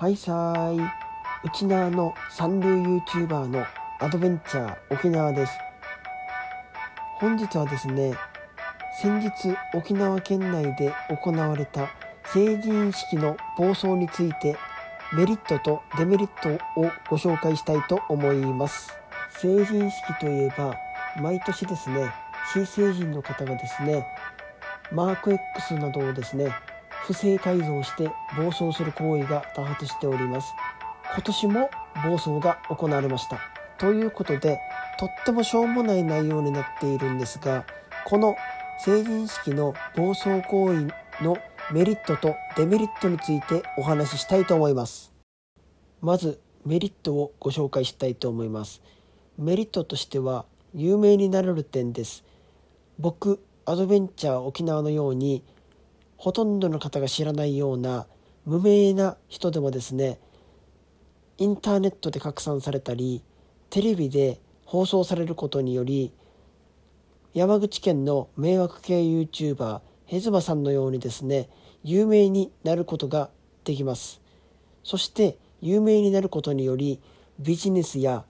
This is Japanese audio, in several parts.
はいさーい。沖縄の三流 YouTuber のアドベンチャー沖縄です。本日はですね、先日沖縄県内で行われた成人式の暴走についてメリットとデメリットをご紹介したいと思います。成人式といえば毎年ですね、新成人の方がですね、マーク X などをですね、不正改造して暴走する行為が多発しております今年も暴走が行われましたということでとってもしょうもない内容になっているんですがこの成人式の暴走行為のメリットとデメリットについてお話ししたいと思いますまずメリットをご紹介したいと思いますメリットとしては有名になれる点です僕アドベンチャー沖縄のようにほとんどの方が知らないような無名な人でもですねインターネットで拡散されたりテレビで放送されることにより山口県の迷惑系 YouTuber ヘズマさんのようにですね有名になることができますそして有名になることによりビジネスや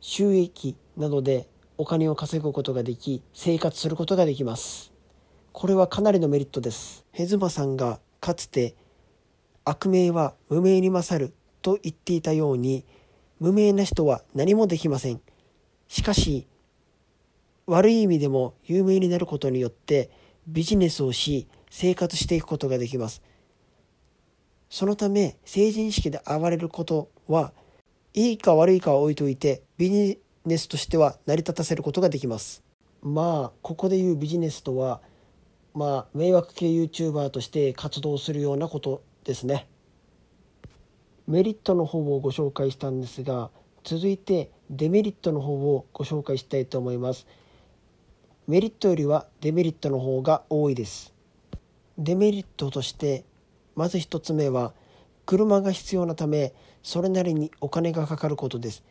収益などでお金を稼ぐことができ生活することができますこれはかなりのメリットです。ヘズマさんがかつて悪名は無名に勝ると言っていたように無名な人は何もできません。しかし悪い意味でも有名になることによってビジネスをし生活していくことができます。そのため成人式で暴れることはいいか悪いかは置いといてビジネスとしては成り立たせることができます。まあここで言うビジネスとはまあ、迷惑系 YouTuber として活動するようなことですね。メリットの方をご紹介したんですが、続いてデメリットの方をご紹介したいと思います。メリットよりはデメリットの方が多いです。デメリットとして、まず1つ目は、車が必要なため、それなりにお金がかかることです。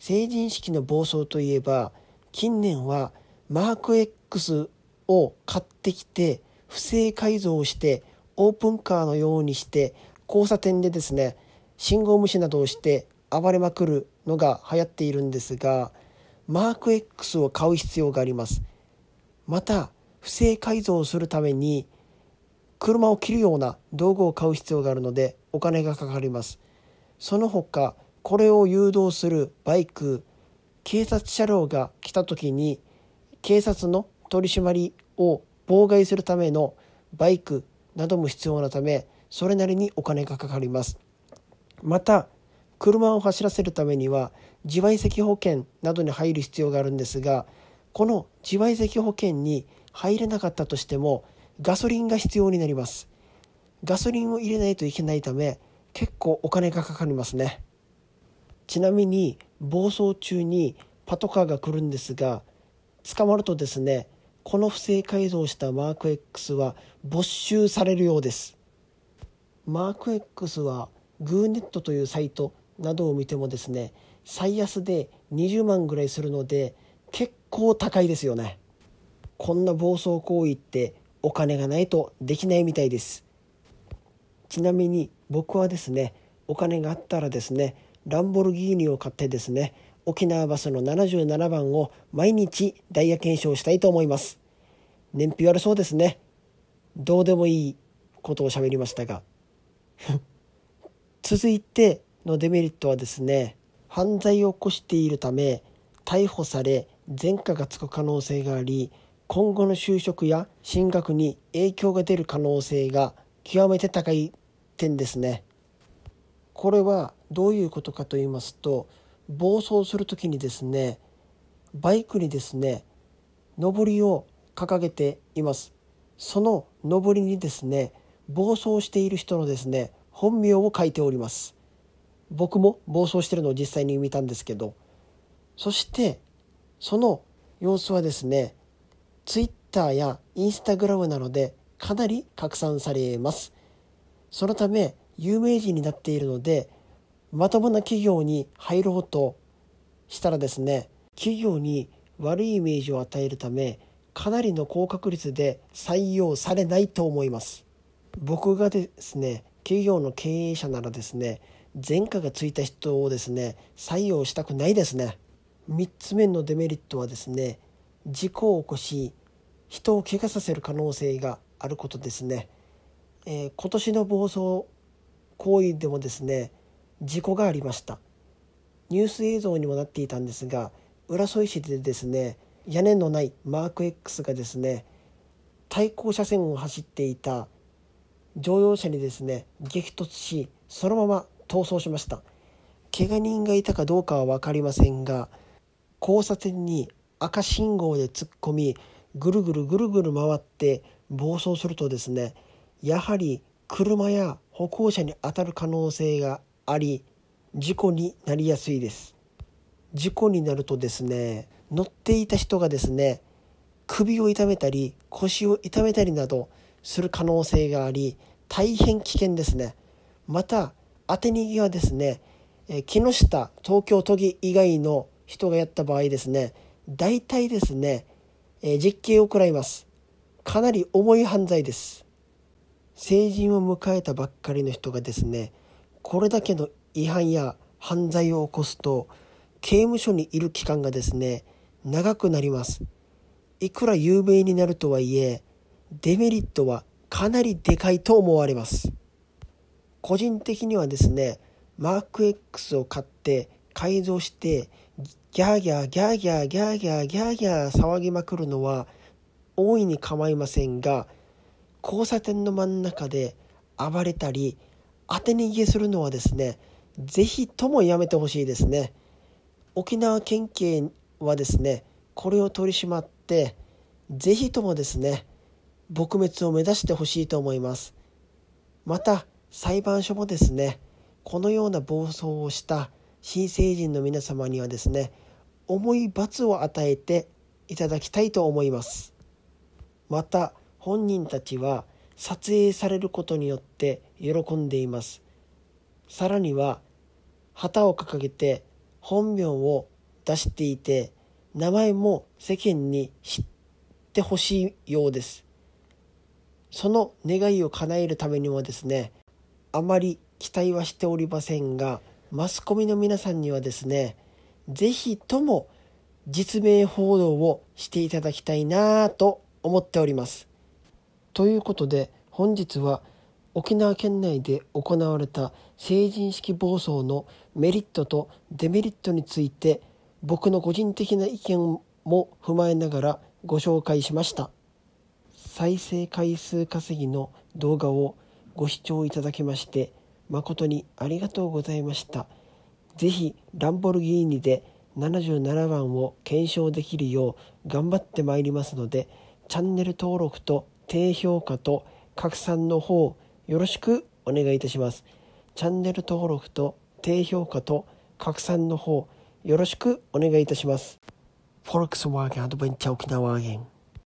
成人式の暴走といえば、近年はマーク X を買ってきて不正改造してオープンカーのようにして交差点でですね信号無視などをして暴れまくるのが流行っているんですがマーク X を買う必要がありますまた不正改造をするために車を切るような道具を買う必要があるのでお金がかかりますその他これを誘導するバイク警察車両が来た時に警察の取り締まりを妨害するためのバイクなども必要なためそれなりにお金がかかりますまた車を走らせるためには自賠責保険などに入る必要があるんですがこの自賠責保険に入れなかったとしてもガソリンが必要になりますガソリンを入れないといけないため結構お金がかかりますねちなみに暴走中にパトカーが来るんですが捕まるとですねこの不正改造したマーク X は没収されるようですマーク X はグーネットというサイトなどを見てもですね最安で20万ぐらいするので結構高いですよねこんな暴走行為ってお金がないとできないみたいですちなみに僕はですねお金があったらですねランボルギーニを買ってですね沖縄バスの77番を毎日ダイヤ検証したいと思います。燃費悪そうですね。どうでもいいことを喋りましたが。続いてのデメリットはですね、犯罪を起こしているため、逮捕され、前科がつく可能性があり、今後の就職や進学に影響が出る可能性が極めて高い点ですね。これはどういうことかと言いますと暴走する時にですねバイクにですね上りを掲げていますその上りにですね暴走している人のですね本名を書いております僕も暴走してるのを実際に見たんですけどそしてその様子はですね Twitter や Instagram などでかなり拡散されますそのため有名人になっているのでまともな企業に入ろうとしたらですね企業に悪いイメージを与えるためかなりの高確率で採用されないと思います僕がですね企業の経営者ならですね前科がついた人をですね採用したくないですね3つ目のデメリットはですね事故を起こし人を怪我させる可能性があることですね、えー、今年の暴走行為でもですね事故がありましたニュース映像にもなっていたんですが浦添市でですね屋根のないマーク X がですね対向車線を走っていた乗用車にですね激突しそのまま逃走しました怪我人がいたかどうかは分かりませんが交差点に赤信号で突っ込みぐるぐるぐるぐる回って暴走するとですねやはり車や歩行者に当たる可能性があり事故になりやすいです事故になるとですね乗っていた人がですね首を痛めたり腰を痛めたりなどする可能性があり大変危険ですねまた当て逃げはですね木下東京都議以外の人がやった場合ですね大体ですね実刑を食らいますかなり重い犯罪です成人を迎えたばっかりの人がですねこれだけの違反や犯罪を起こすと刑務所にいる期間がですね長くなりますいくら有名になるとはいえデメリットはかなりでかいと思われます個人的にはですねマーク X を買って改造してギャーギャーギャーギャーギャーギャーギャーギャー騒ぎまくるのは大いに構いませんが交差点の真ん中で暴れたり当て逃げするのはですね是非ともやめてほしいですね沖縄県警はですねこれを取り締まって是非ともですね撲滅を目指してほしいと思いますまた裁判所もですねこのような暴走をした新成人の皆様にはですね重い罰を与えていただきたいと思いますまた本人たちは撮影されることによって喜んでいます。さらには旗を掲げて本名を出していて名前も世間に知ってほしいようです。その願いを叶えるためにはですねあまり期待はしておりませんがマスコミの皆さんにはですね是非とも実名報道をしていただきたいなぁと思っております。ということで本日は沖縄県内で行われた成人式暴走のメリットとデメリットについて僕の個人的な意見も踏まえながらご紹介しました再生回数稼ぎの動画をご視聴いただきまして誠にありがとうございました是非ランボルギーニで77番を検証できるよう頑張ってまいりますのでチャンネル登録と低評価と拡散の方よろしくお願いいたします。チャンネル登録と低評価と拡散の方よろしくお願いいたします。フォルクスワーゲンアドベンチャー沖縄園